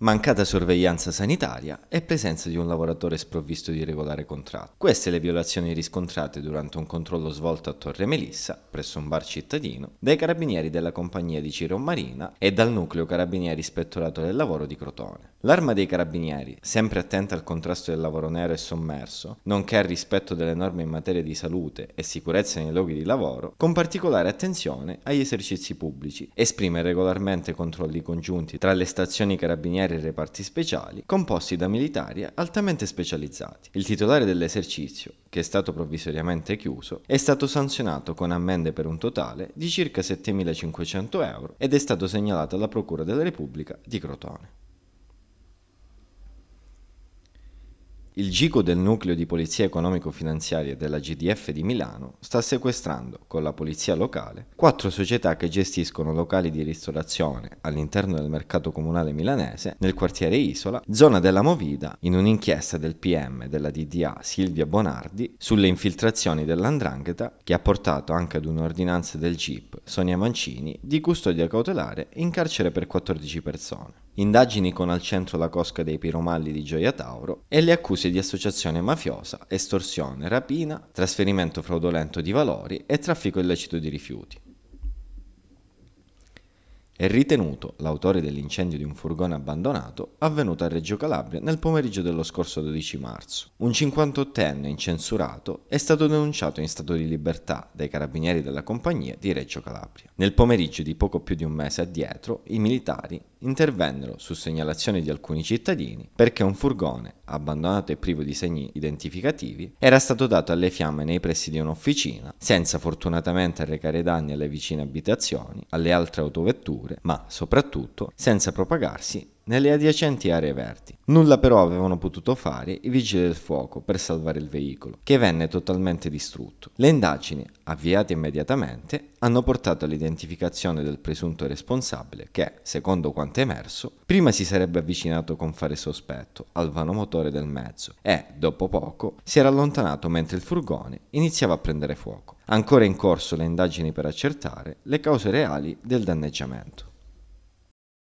mancata sorveglianza sanitaria e presenza di un lavoratore sprovvisto di regolare contratto. Queste le violazioni riscontrate durante un controllo svolto a Torre Melissa, presso un bar cittadino, dai carabinieri della compagnia di Ciro Marina e dal nucleo carabinieri ispettorato del lavoro di Crotone. L'arma dei carabinieri, sempre attenta al contrasto del lavoro nero e sommerso, nonché al rispetto delle norme in materia di salute e sicurezza nei luoghi di lavoro, con particolare attenzione agli esercizi pubblici, esprime regolarmente controlli congiunti tra le stazioni carabinieri intere reparti speciali composti da militari altamente specializzati. Il titolare dell'esercizio, che è stato provvisoriamente chiuso, è stato sanzionato con ammende per un totale di circa 7.500 euro ed è stato segnalato alla Procura della Repubblica di Crotone. Il GICO del Nucleo di Polizia Economico-Finanziaria della GDF di Milano sta sequestrando, con la polizia locale, quattro società che gestiscono locali di ristorazione all'interno del mercato comunale milanese, nel quartiere Isola, zona della Movida, in un'inchiesta del PM della DDA Silvia Bonardi sulle infiltrazioni dell'Andrangheta che ha portato anche ad un'ordinanza del GIP Sonia Mancini, di custodia cautelare in carcere per 14 persone. Indagini con al centro la cosca dei piromalli di Gioia Tauro e le accuse di associazione mafiosa, estorsione, rapina, trasferimento fraudolento di valori e traffico illecito di rifiuti è ritenuto l'autore dell'incendio di un furgone abbandonato avvenuto a Reggio Calabria nel pomeriggio dello scorso 12 marzo. Un 58enne incensurato è stato denunciato in stato di libertà dai carabinieri della compagnia di Reggio Calabria. Nel pomeriggio di poco più di un mese addietro, i militari intervennero su segnalazione di alcuni cittadini perché un furgone, abbandonato e privo di segni identificativi, era stato dato alle fiamme nei pressi di un'officina, senza fortunatamente arrecare danni alle vicine abitazioni, alle altre autovetture, ma soprattutto senza propagarsi nelle adiacenti aree verdi. Nulla però avevano potuto fare i vigili del fuoco per salvare il veicolo, che venne totalmente distrutto. Le indagini, avviate immediatamente, hanno portato all'identificazione del presunto responsabile che, secondo quanto è emerso, prima si sarebbe avvicinato con fare sospetto al vano motore del mezzo e, dopo poco, si era allontanato mentre il furgone iniziava a prendere fuoco. Ancora in corso le indagini per accertare le cause reali del danneggiamento.